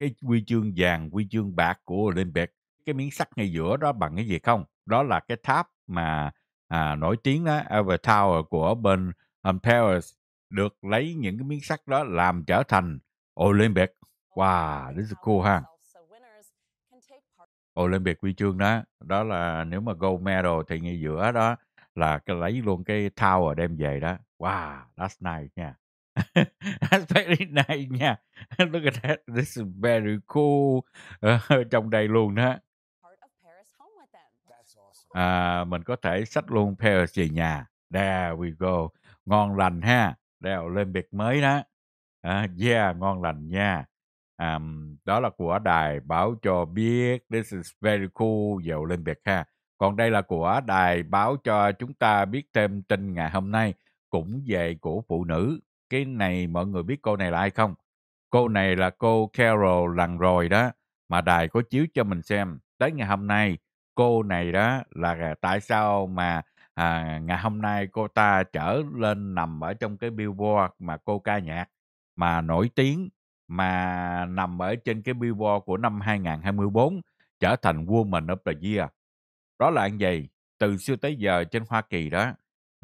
cái huy chương vàng huy chương bạc của Olympic cái miếng sắt ngay giữa đó bằng cái gì không đó là cái tháp mà à, nổi tiếng đó Eiffel Tower của bên um, Paris được lấy những cái miếng sắt đó làm trở thành Olympic wow this is cool ha Olympic huy chương đó đó là nếu mà gold medal thì ngay giữa đó là cái lấy luôn cái tower đem về đó wow that's nice nha aspect very nice nha look at that this is very cool uh, trong đây luôn đó à, mình có thể xách luôn Paris về nhà there we go ngon lành ha đèo lên biệt mới đó à, yeah ngon lành nha um, đó là của đài báo cho biết this is very cool dèo lên biệt ha còn đây là của đài báo cho chúng ta biết thêm tin ngày hôm nay cũng về của phụ nữ cái này mọi người biết cô này là ai không? Cô này là cô Carol lần rồi đó, mà đài có chiếu cho mình xem. Tới ngày hôm nay, cô này đó là tại sao mà à, ngày hôm nay cô ta trở lên nằm ở trong cái billboard mà cô ca nhạc mà nổi tiếng mà nằm ở trên cái billboard của năm 2024 trở thành Woman of the Year. Đó là anh gì? từ xưa tới giờ trên Hoa Kỳ đó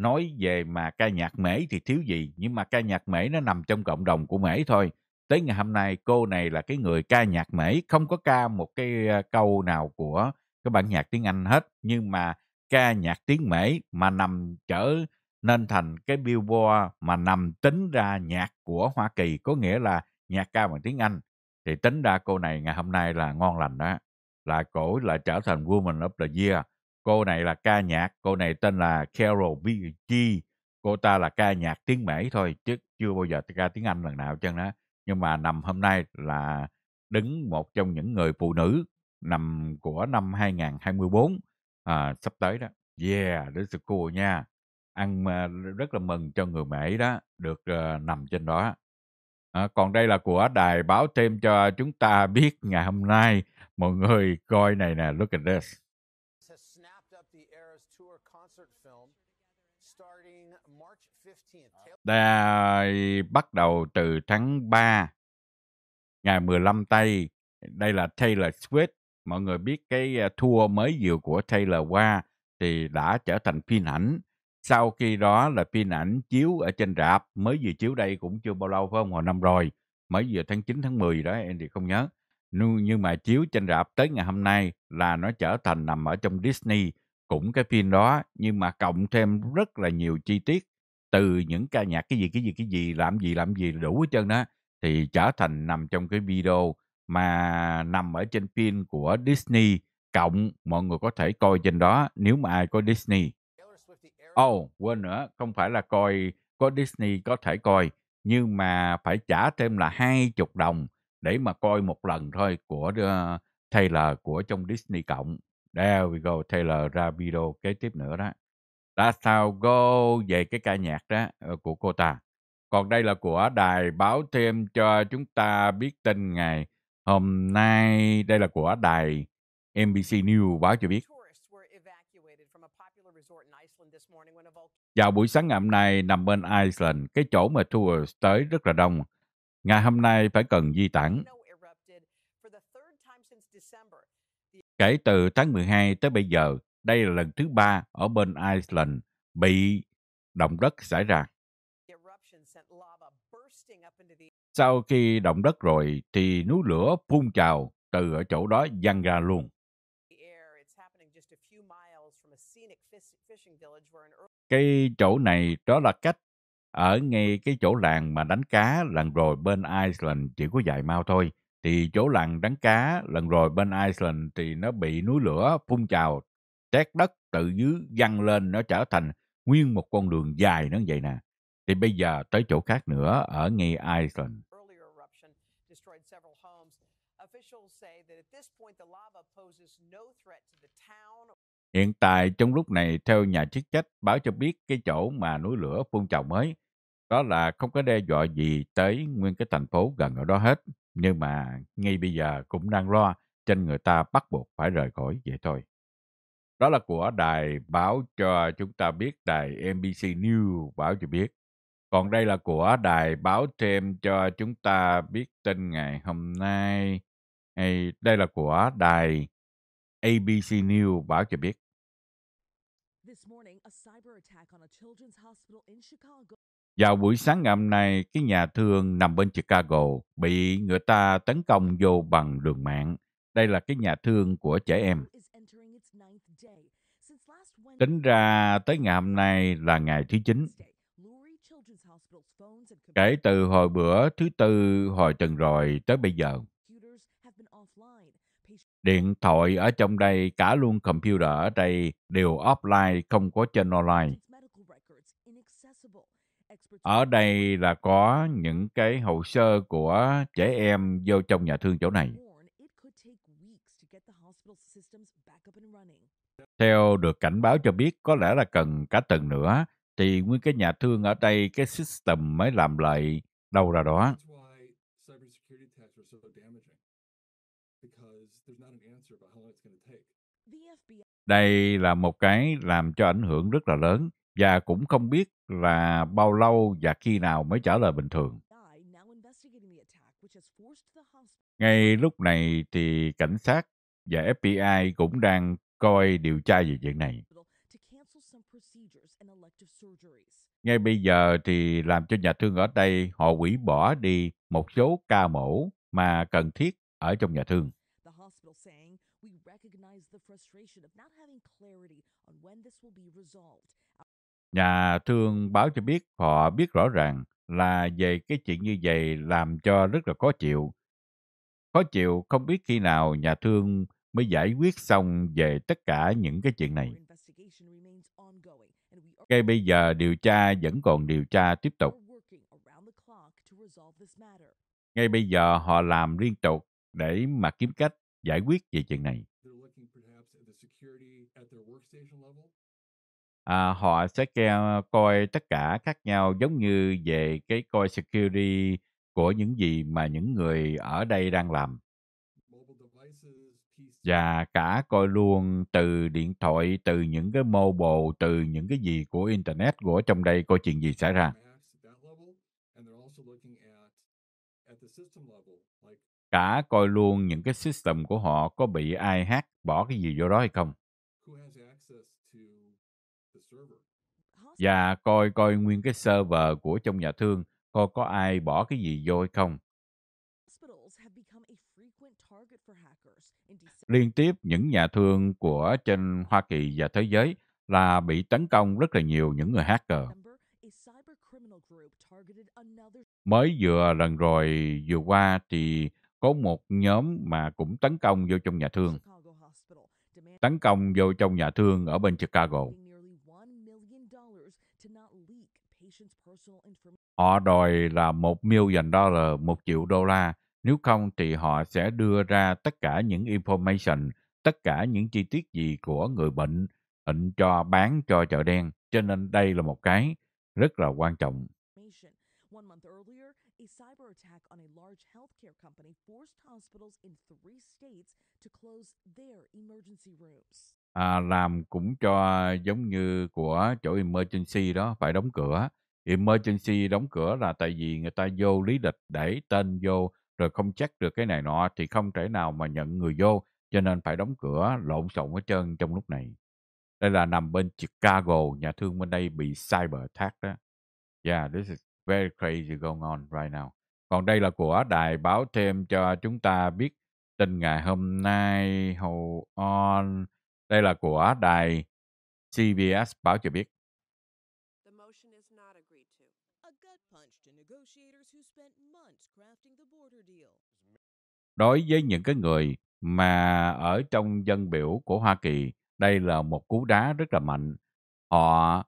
nói về mà ca nhạc mễ thì thiếu gì nhưng mà ca nhạc mễ nó nằm trong cộng đồng của mễ thôi tới ngày hôm nay cô này là cái người ca nhạc mễ không có ca một cái câu nào của cái bản nhạc tiếng anh hết nhưng mà ca nhạc tiếng mễ mà nằm trở nên thành cái billboard mà nằm tính ra nhạc của hoa kỳ có nghĩa là nhạc ca bằng tiếng anh thì tính ra cô này ngày hôm nay là ngon lành đó là cổ là trở thành woman of the year cô này là ca nhạc cô này tên là Carol B. G cô ta là ca nhạc tiếng Mỹ thôi chứ chưa bao giờ ca tiếng Anh lần nào chân đó nhưng mà nằm hôm nay là đứng một trong những người phụ nữ nằm của năm 2024 à, sắp tới đó yeah đến is cool nha ăn rất là mừng cho người Mỹ đó được uh, nằm trên đó À, còn đây là của đài báo thêm cho chúng ta biết ngày hôm nay. Mọi người coi này nè, look at this. Đây bắt đầu từ tháng 3 ngày 15 tây đây là Taylor Swift mọi người biết cái ờ, tour mới vừa của Taylor qua thì đã trở thành phim ảnh sau khi đó là phim ảnh chiếu ở trên rạp mới vừa chiếu đây cũng chưa bao lâu phải không hồi năm rồi mới vừa tháng 9 tháng 10 đó em thì không nhớ nhưng mà chiếu trên rạp tới ngày hôm nay là nó trở thành nằm ở trong Disney cũng cái phim đó nhưng mà cộng thêm rất là nhiều chi tiết từ những ca nhạc cái gì cái gì cái gì làm gì làm gì đủ hết trơn đó thì trở thành nằm trong cái video mà nằm ở trên pin của Disney cộng mọi người có thể coi trên đó nếu mà ai có Disney. Oh, quên nữa, không phải là coi có Disney có thể coi nhưng mà phải trả thêm là hai chục đồng để mà coi một lần thôi của uh, Taylor của trong Disney cộng. There we go, Taylor ra video kế tiếp nữa đó. That's How Go về cái ca nhạc đó ờ, của cô ta. Còn đây là của đài báo thêm cho chúng ta biết tin ngày hôm nay. Đây là của đài NBC News báo cho biết. Vào buổi sáng ngày hôm nay, nằm bên Iceland, cái chỗ mà tour tới rất là đông. Ngày hôm nay phải cần di tản. Kể từ tháng 12 tới bây giờ, đây là lần thứ ba ở bên Iceland bị động đất xảy ra. Sau khi động đất rồi thì núi lửa phun trào từ ở chỗ đó văng ra luôn. Cái chỗ này đó là cách ở ngay cái chỗ làng mà đánh cá lần rồi bên Iceland chỉ có vài mau thôi. Thì chỗ làng đánh cá lần rồi bên Iceland thì nó bị núi lửa phun trào trét đất tự dưới văng lên nó trở thành nguyên một con đường dài nó vậy nè. Thì bây giờ tới chỗ khác nữa ở ngay Iceland. Hiện tại trong lúc này theo nhà chức trách báo cho biết cái chỗ mà núi lửa phun trào mới đó là không có đe dọa gì tới nguyên cái thành phố gần ở đó hết nhưng mà ngay bây giờ cũng đang lo trên người ta bắt buộc phải rời khỏi vậy thôi đó là của đài báo cho chúng ta biết đài NBC News báo cho biết còn đây là của đài báo thêm cho chúng ta biết tin ngày hôm nay hay đây là của đài ABC News báo cho biết vào buổi sáng ngày hôm nay, cái nhà thương nằm bên Chicago bị người ta tấn công vô bằng đường mạng. Đây là cái nhà thương của trẻ em. Tính ra tới ngày hôm nay là ngày thứ 9. Kể từ hồi bữa thứ tư hồi tuần rồi tới bây giờ, điện thoại ở trong đây cả luôn computer ở đây đều offline không có trên online ở đây là có những cái hồ sơ của trẻ em vô trong nhà thương chỗ này theo được cảnh báo cho biết có lẽ là cần cả tuần nữa thì nguyên cái nhà thương ở đây cái system mới làm lại đâu ra đó. Đây là một cái làm cho ảnh hưởng rất là lớn và cũng không biết là bao lâu và khi nào mới trở lại bình thường. Ngay lúc này thì cảnh sát và FBI cũng đang coi điều tra về chuyện này. Ngay bây giờ thì làm cho nhà thương ở đây họ hủy bỏ đi một số ca mổ mà cần thiết ở trong nhà thương. Nhà thương báo cho biết họ biết rõ ràng là về cái chuyện như vậy làm cho rất là khó chịu. Khó chịu không biết khi nào nhà thương mới giải quyết xong về tất cả những cái chuyện này. Ngay bây giờ điều tra vẫn còn điều tra tiếp tục. Ngay bây giờ họ làm liên tục để mà kiếm cách giải quyết về chuyện này. À, họ sẽ coi tất cả khác nhau giống như về cái coi security của những gì mà những người ở đây đang làm và cả coi luôn từ điện thoại, từ những cái mobile, từ những cái gì của Internet của trong đây coi chuyện gì xảy ra. Cả coi luôn những cái system của họ có bị ai hack bỏ cái gì vô đó hay không. Và coi coi nguyên cái server của trong nhà thương coi có ai bỏ cái gì vô hay không liên tiếp những nhà thương của trên Hoa Kỳ và thế giới là bị tấn công rất là nhiều những người hacker. Mới vừa lần rồi vừa qua thì có một nhóm mà cũng tấn công vô trong nhà thương. Tấn công vô trong nhà thương ở bên Chicago. Họ đòi là một million dollar, một triệu đô la nếu không thì họ sẽ đưa ra tất cả những information, tất cả những chi tiết gì của người bệnh, định cho bán cho chợ đen. Cho nên đây là một cái rất là quan trọng. À, làm cũng cho giống như của chỗ emergency đó phải đóng cửa. Emergency đóng cửa là tại vì người ta vô lý lịch để tên vô rồi không check được cái này nọ thì không thể nào mà nhận người vô cho nên phải đóng cửa lộn xộn hết trơn trong lúc này. Đây là nằm bên Chicago, nhà thương bên đây bị cyber attack đó. Yeah, this is very crazy going on right now. Còn đây là của đài báo thêm cho chúng ta biết tin ngày hôm nay. Hold on. Đây là của đài CBS báo cho biết. đối với những cái người mà ở trong dân biểu của Hoa Kỳ, đây là một cú đá rất là mạnh. Họ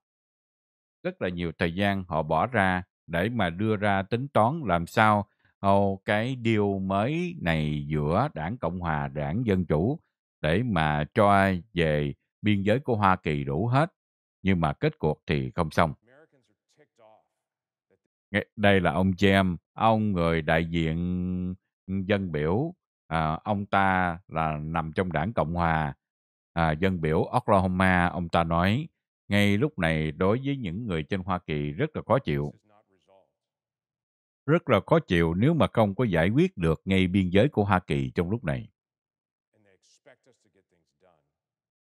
rất là nhiều thời gian họ bỏ ra để mà đưa ra tính toán làm sao oh, cái điều mới này giữa đảng Cộng hòa, đảng Dân Chủ để mà cho về biên giới của Hoa Kỳ đủ hết. Nhưng mà kết cuộc thì không xong. Đây là ông James, ông người đại diện dân biểu à, ông ta là nằm trong đảng cộng hòa à, dân biểu oklahoma ông ta nói ngay lúc này đối với những người trên hoa kỳ rất là khó chịu rất là khó chịu nếu mà không có giải quyết được ngay biên giới của hoa kỳ trong lúc này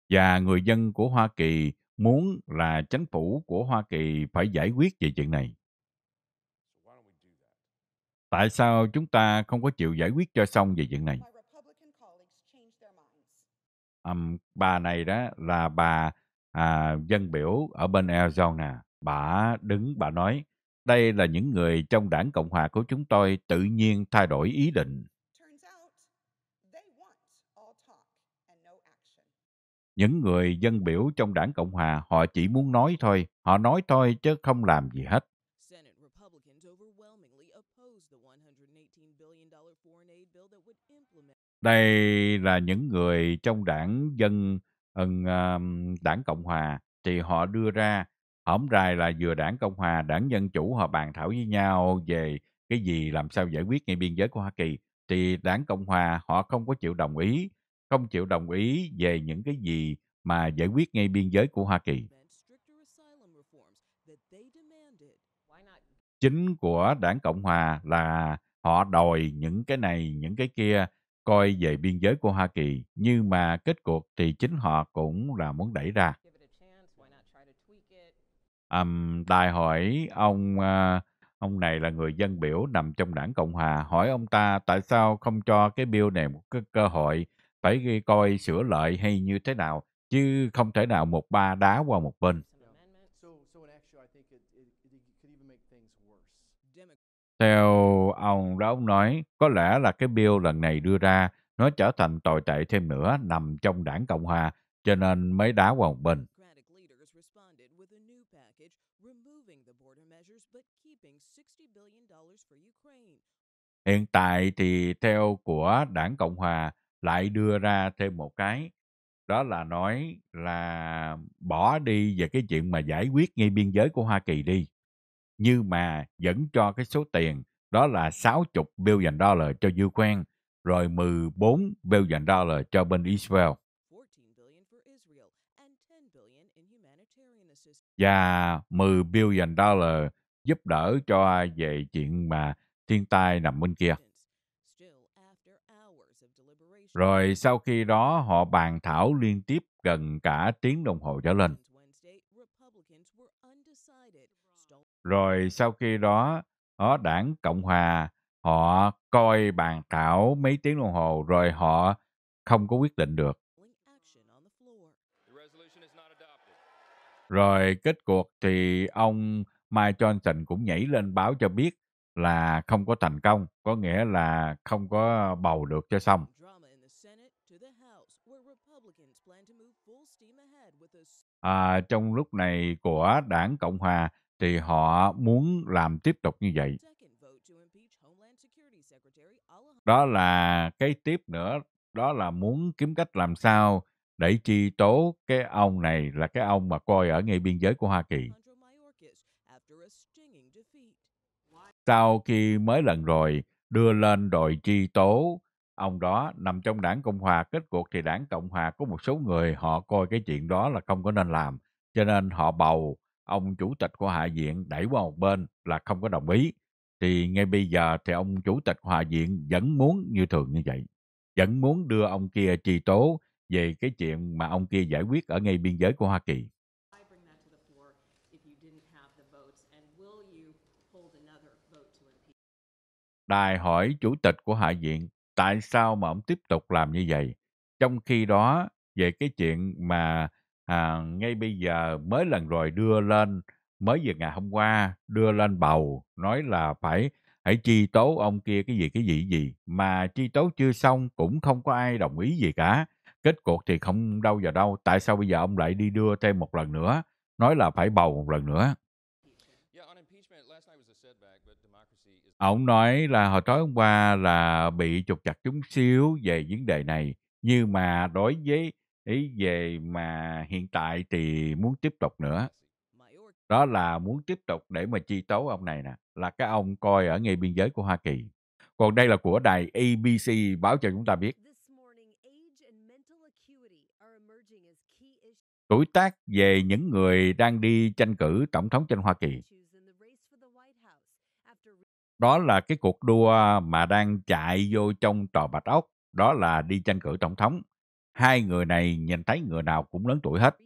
và người dân của hoa kỳ muốn là chính phủ của hoa kỳ phải giải quyết về chuyện này Tại sao chúng ta không có chịu giải quyết cho xong về chuyện này? Um, bà này đó là bà à, dân biểu ở bên Arizona. Bà đứng, bà nói, đây là những người trong đảng Cộng hòa của chúng tôi tự nhiên thay đổi ý định. Những người dân biểu trong đảng Cộng hòa họ chỉ muốn nói thôi, họ nói thôi chứ không làm gì hết. Đây là những người trong đảng dân ờ, đảng Cộng Hòa thì họ đưa ra hổm rày là vừa đảng Cộng Hòa, đảng Dân Chủ họ bàn thảo với nhau về cái gì làm sao giải quyết ngay biên giới của Hoa Kỳ thì đảng Cộng Hòa họ không có chịu đồng ý, không chịu đồng ý về những cái gì mà giải quyết ngay biên giới của Hoa Kỳ. Chính của đảng Cộng Hòa là họ đòi những cái này, những cái kia coi về biên giới của Hoa Kỳ, nhưng mà kết cuộc thì chính họ cũng là muốn đẩy ra. Um, đài hỏi ông uh, ông này là người dân biểu nằm trong đảng Cộng hòa, hỏi ông ta tại sao không cho cái bill này một cái cơ hội phải coi sửa lợi hay như thế nào, chứ không thể nào một ba đá qua một bên. Theo ông đó ông nói, có lẽ là cái bill lần này đưa ra nó trở thành tồi tệ thêm nữa nằm trong đảng Cộng Hòa, cho nên mới đá qua một bên. Hiện tại thì theo của đảng Cộng Hòa lại đưa ra thêm một cái, đó là nói là bỏ đi về cái chuyện mà giải quyết ngay biên giới của Hoa Kỳ đi nhưng mà vẫn cho cái số tiền đó là 60 billion dollar cho dư quen, rồi 14 billion dollar cho bên Israel. Và 10 billion dollar giúp đỡ cho về chuyện mà thiên tai nằm bên kia. Rồi sau khi đó họ bàn thảo liên tiếp gần cả tiếng đồng hồ trở lên. rồi sau khi đó ở đảng cộng hòa họ coi bàn thảo mấy tiếng đồng hồ rồi họ không có quyết định được rồi kết cuộc thì ông Mike Johnson cũng nhảy lên báo cho biết là không có thành công, có nghĩa là không có bầu được cho xong. À, trong lúc này của đảng Cộng Hòa thì họ muốn làm tiếp tục như vậy. Đó là cái tiếp nữa, đó là muốn kiếm cách làm sao để chi tố cái ông này là cái ông mà coi ở ngay biên giới của Hoa Kỳ. Sau khi mới lần rồi đưa lên đội chi tố ông đó nằm trong đảng Cộng Hòa, kết cuộc thì đảng Cộng Hòa có một số người họ coi cái chuyện đó là không có nên làm, cho nên họ bầu ông chủ tịch của Hạ viện đẩy qua một bên là không có đồng ý. Thì ngay bây giờ thì ông chủ tịch của Hạ viện vẫn muốn như thường như vậy. Vẫn muốn đưa ông kia trì tố về cái chuyện mà ông kia giải quyết ở ngay biên giới của Hoa Kỳ. Đài hỏi chủ tịch của Hạ viện tại sao mà ông tiếp tục làm như vậy? Trong khi đó, về cái chuyện mà à, ngay bây giờ mới lần rồi đưa lên mới về ngày hôm qua đưa lên bầu nói là phải hãy chi tố ông kia cái gì cái gì gì mà chi tố chưa xong cũng không có ai đồng ý gì cả kết cuộc thì không đâu vào đâu tại sao bây giờ ông lại đi đưa thêm một lần nữa nói là phải bầu một lần nữa ông nói là hồi tối hôm qua là bị trục chặt chúng xíu về vấn đề này nhưng mà đối với ý về mà hiện tại thì muốn tiếp tục nữa đó là muốn tiếp tục để mà chi tố ông này nè là cái ông coi ở ngay biên giới của Hoa Kỳ còn đây là của đài ABC báo cho chúng ta biết tuổi tác về những người đang đi tranh cử tổng thống trên Hoa Kỳ đó là cái cuộc đua mà đang chạy vô trong tòa bạch ốc đó là đi tranh cử tổng thống Hai người này nhìn thấy người nào cũng lớn tuổi hết.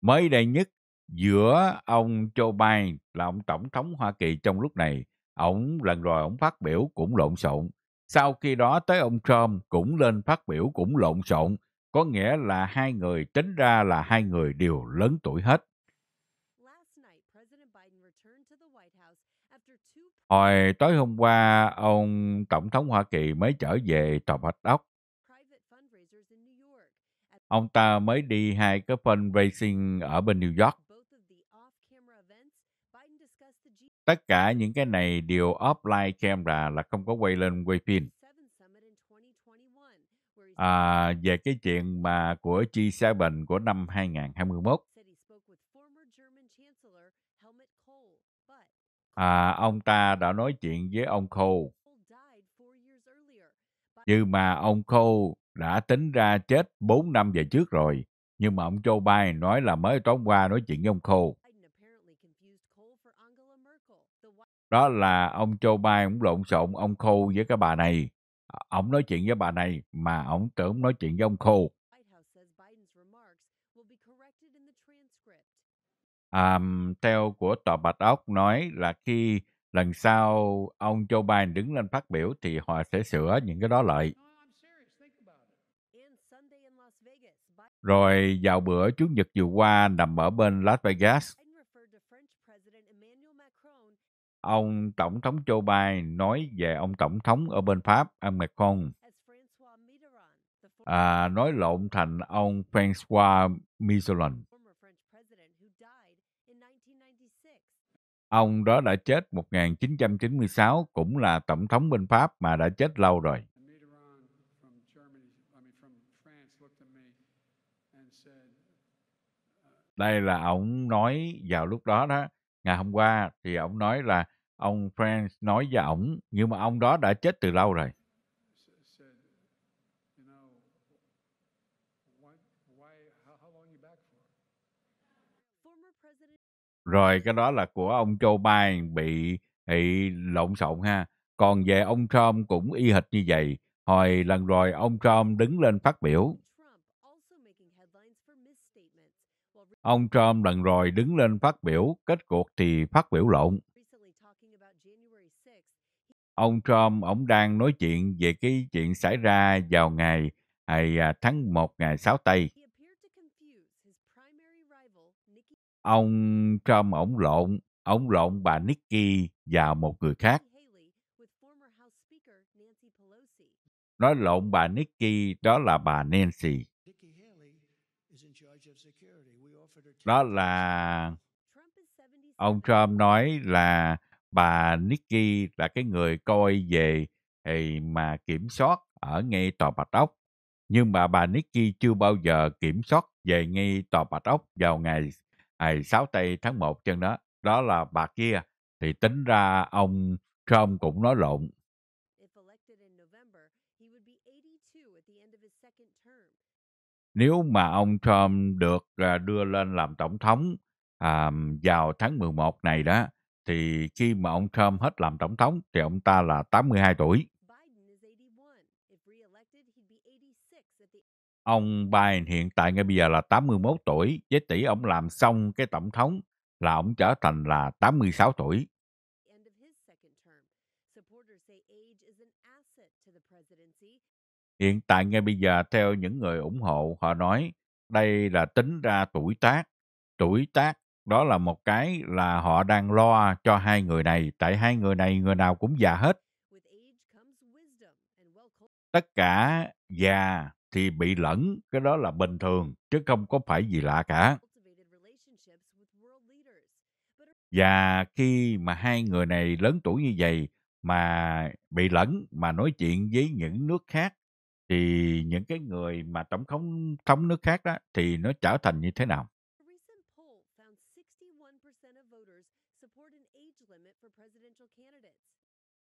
Mới đây nhất, giữa ông Joe Biden là ông Tổng thống Hoa Kỳ trong lúc này, ông lần rồi ông phát biểu cũng lộn xộn. Sau khi đó tới ông Trump cũng lên phát biểu cũng lộn xộn, có nghĩa là hai người tính ra là hai người đều lớn tuổi hết. Hồi tối hôm qua, ông Tổng thống Hoa Kỳ mới trở về tòa Bạch Ốc. Ông ta mới đi hai cái fundraising ở bên New York. Tất cả những cái này đều offline camera là không có quay lên quay phim. À, về cái chuyện mà của G7 của năm 2021 à, ông ta đã nói chuyện với ông Khô. Nhưng mà ông Khô đã tính ra chết 4 năm về trước rồi. Nhưng mà ông Joe Biden nói là mới tối qua nói chuyện với ông Khô. Đó là ông Joe Biden cũng lộn xộn ông Khô với cái bà này. Ờ, ông nói chuyện với bà này mà ông tưởng nói chuyện với ông Khô. um, theo của tòa Bạch Ốc nói là khi lần sau ông Joe Biden đứng lên phát biểu thì họ sẽ sửa những cái đó lại. Rồi vào bữa Chủ nhật vừa qua nằm ở bên Las Vegas, ông Tổng thống Joe Biden nói về ông Tổng thống ở bên Pháp, ông Macron, à, nói lộn thành ông François Mitterrand Ông đó đã chết 1996, cũng là tổng thống bên Pháp mà đã chết lâu rồi. Uh, Đây là ông nói vào lúc đó đó. Ngày hôm qua thì ông nói là ông France nói với ông nhưng mà ông đó đã chết từ lâu rồi. rồi cái đó là của ông Joe Biden bị, bị lộn xộn ha còn về ông Trump cũng y hệt như vậy hồi lần rồi ông Trump đứng lên phát biểu ông Trump lần rồi đứng lên phát biểu kết cuộc thì phát biểu lộn ông Trump ông đang nói chuyện về cái chuyện xảy ra vào ngày, ngày à, tháng 1 ngày 6 Tây Ông Trump ổng lộn, ổng lộn bà Nikki và một người khác. Nói lộn bà Nikki, đó là bà Nancy. Đó là ông Trump nói là bà Nikki là cái người coi về thì mà kiểm soát ở ngay tòa Bạch Ốc. Nhưng mà bà Nikki chưa bao giờ kiểm soát về ngay tòa Bạch Ốc vào ngày ngày 6 tây tháng 1 chân đó đó là bà kia thì tính ra ông Trump cũng nói lộn nếu mà ông Trump được à, đưa lên làm tổng thống à, vào tháng 11 này đó thì khi mà ông Trump hết làm tổng thống thì ông ta là 82 tuổi. Ông Biden hiện tại ngay bây giờ là 81 tuổi, với tỷ ông làm xong cái tổng thống là ông trở thành là 86 tuổi. Hiện tại ngay bây giờ theo những người ủng hộ họ nói đây là tính ra tuổi tác. Tuổi tác đó là một cái là họ đang lo cho hai người này tại hai người này người nào cũng già hết. Tất cả già thì bị lẫn, cái đó là bình thường, chứ không có phải gì lạ cả. Và khi mà hai người này lớn tuổi như vậy mà bị lẫn mà nói chuyện với những nước khác thì những cái người mà tổng thống thống nước khác đó thì nó trở thành như thế nào?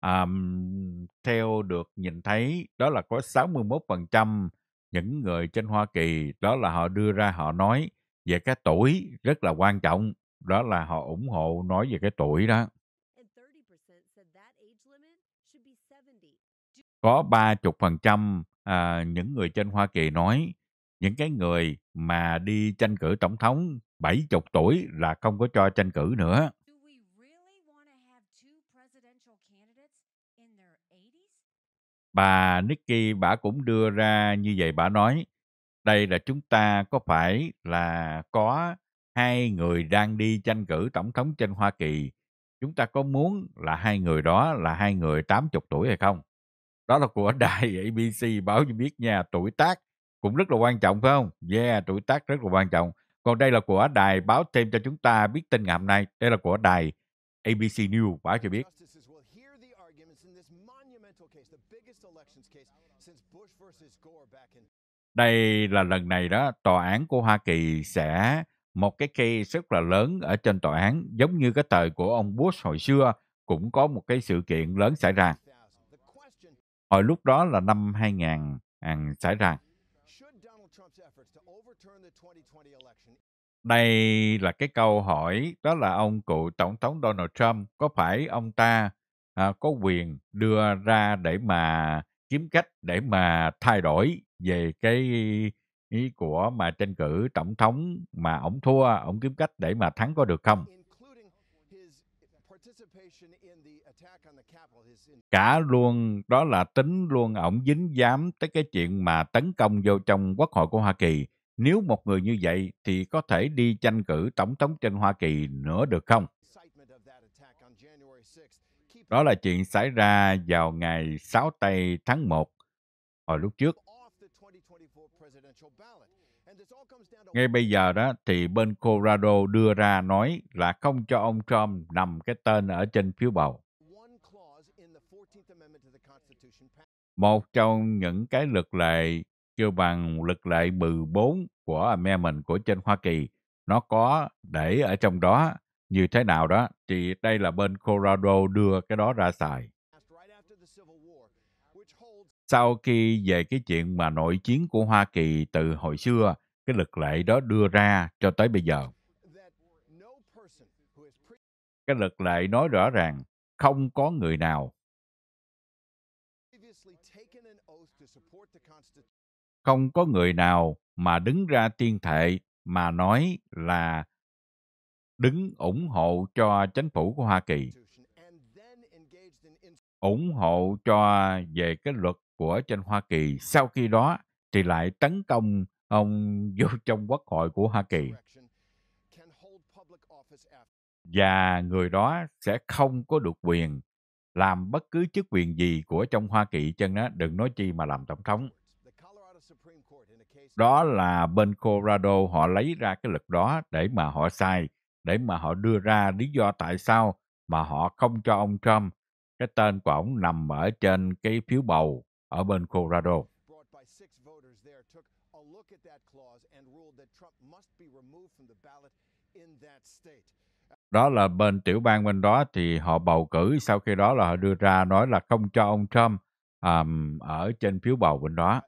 Um, theo được nhìn thấy đó là có 61% những người trên Hoa Kỳ đó là họ đưa ra họ nói về cái tuổi rất là quan trọng, đó là họ ủng hộ nói về cái tuổi đó. Có ba chục phần trăm à, những người trên Hoa Kỳ nói những cái người mà đi tranh cử tổng thống 70 tuổi là không có cho tranh cử nữa. bà Nikki bà cũng đưa ra như vậy bà nói đây là chúng ta có phải là có hai người đang đi tranh cử tổng thống trên Hoa Kỳ chúng ta có muốn là hai người đó là hai người 80 tuổi hay không đó là của đài ABC báo cho biết nha tuổi tác cũng rất là quan trọng phải không yeah tuổi tác rất là quan trọng còn đây là của đài báo thêm cho chúng ta biết tin ngày hôm nay đây là của đài ABC News báo cho biết đây là lần này đó, tòa án của Hoa Kỳ sẽ một cái case rất là lớn ở trên tòa án, giống như cái thời của ông Bush hồi xưa cũng có một cái sự kiện lớn xảy ra. Hồi lúc đó là năm 2000 hàng à, xảy ra. Đây là cái câu hỏi, đó là ông cựu Tổng thống Donald Trump, có phải ông ta à, có quyền đưa ra để mà kiếm cách để mà thay đổi về cái ý của mà tranh cử tổng thống mà ổng thua ổng kiếm cách để mà thắng có được không cả luôn đó là tính luôn ổng dính dám tới cái chuyện mà tấn công vô trong quốc hội của Hoa Kỳ nếu một người như vậy thì có thể đi tranh cử tổng thống trên Hoa Kỳ nữa được không đó là chuyện xảy ra vào ngày 6 tây tháng 1 hồi lúc trước. Ngay bây giờ đó thì bên Colorado đưa ra nói là không cho ông Trump nằm cái tên ở trên phiếu bầu. Một trong những cái luật lệ kêu bằng luật lệ 14 của Amendment của trên Hoa Kỳ nó có để ở trong đó như thế nào đó thì đây là bên Colorado đưa cái đó ra xài. Sau khi về cái chuyện mà nội chiến của Hoa Kỳ từ hồi xưa, cái luật lệ đó đưa ra cho tới bây giờ. Cái luật lệ nói rõ ràng không có người nào không có người nào mà đứng ra tiên thệ mà nói là đứng ủng hộ cho chính phủ của Hoa Kỳ, ủng hộ cho về cái luật của trên Hoa Kỳ. Sau khi đó thì lại tấn công ông vô trong quốc hội của Hoa Kỳ. Và người đó sẽ không có được quyền làm bất cứ chức quyền gì của trong Hoa Kỳ chân á, đừng nói chi mà làm tổng thống. Đó là bên Colorado họ lấy ra cái luật đó để mà họ sai để mà họ đưa ra lý do tại sao mà họ không cho ông Trump cái tên của ông nằm ở trên cái phiếu bầu ở bên Colorado. Đó là bên tiểu bang bên đó thì họ bầu cử sau khi đó là họ đưa ra nói là không cho ông Trump um, ở trên phiếu bầu bên đó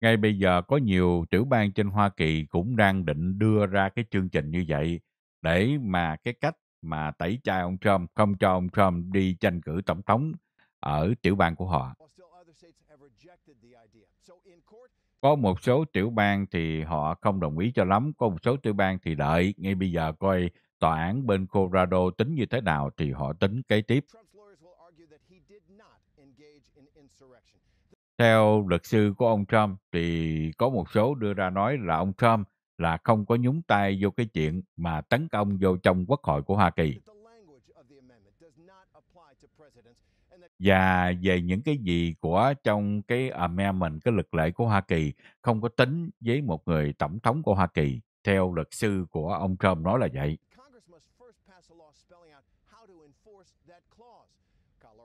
ngay bây giờ có nhiều tiểu bang trên Hoa Kỳ cũng đang định đưa ra cái chương trình như vậy để mà cái cách mà tẩy chay ông Trump không cho ông Trump đi tranh cử tổng thống ở tiểu bang của họ. Có một số tiểu bang thì họ không đồng ý cho lắm, có một số tiểu bang thì đợi ngay bây giờ coi tòa án bên Colorado tính như thế nào thì họ tính kế tiếp. Theo luật sư của ông Trump thì có một số đưa ra nói là ông Trump là không có nhúng tay vô cái chuyện mà tấn công vô trong quốc hội của Hoa Kỳ. Và về những cái gì của trong cái amendment, cái lực lệ của Hoa Kỳ không có tính với một người tổng thống của Hoa Kỳ, theo luật sư của ông Trump nói là vậy.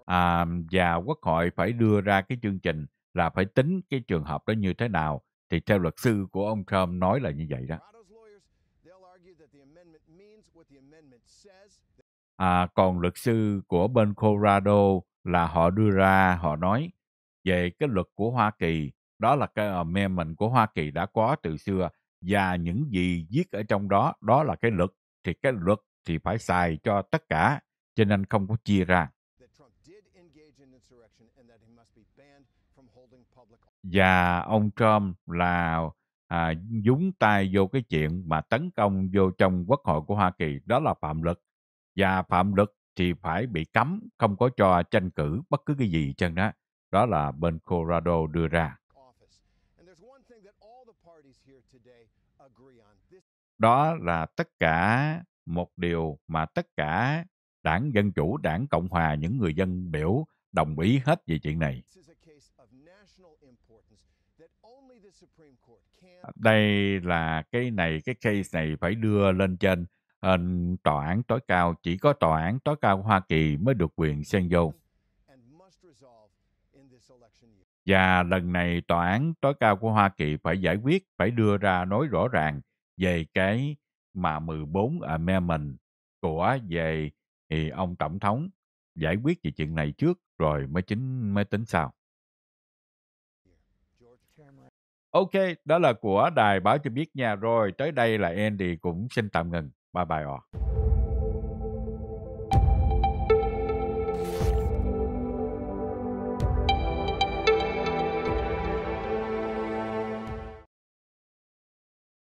À, và quốc hội phải đưa ra cái chương trình là phải tính cái trường hợp đó như thế nào. Thì theo luật sư của ông Trump nói là như vậy đó. À, còn luật sư của bên Colorado là họ đưa ra, họ nói về cái luật của Hoa Kỳ, đó là cái amendment của Hoa Kỳ đã có từ xưa và những gì viết ở trong đó, đó là cái luật. Thì cái luật thì phải xài cho tất cả, cho nên không có chia ra. và ông Trump là à, dúng tay vô cái chuyện mà tấn công vô trong quốc hội của Hoa Kỳ đó là phạm luật và phạm luật thì phải bị cấm không có cho tranh cử bất cứ cái gì chân đó đó là bên Colorado đưa ra đó là tất cả một điều mà tất cả đảng dân chủ đảng cộng hòa những người dân biểu đồng ý hết về chuyện này đây là cái này cái case này phải đưa lên trên lên ờ, tòa án tối cao chỉ có tòa án tối cao Hoa Kỳ mới được quyền xen vô và lần này tòa án tối cao của Hoa Kỳ phải giải quyết phải đưa ra nói rõ ràng về cái mà 14 amendment của về thì ông tổng thống giải quyết về chuyện này trước rồi mới chính mới tính sao Ok, đó là của đài báo cho biết nha. Rồi, tới đây là Andy cũng xin tạm ngừng. Bye bye all.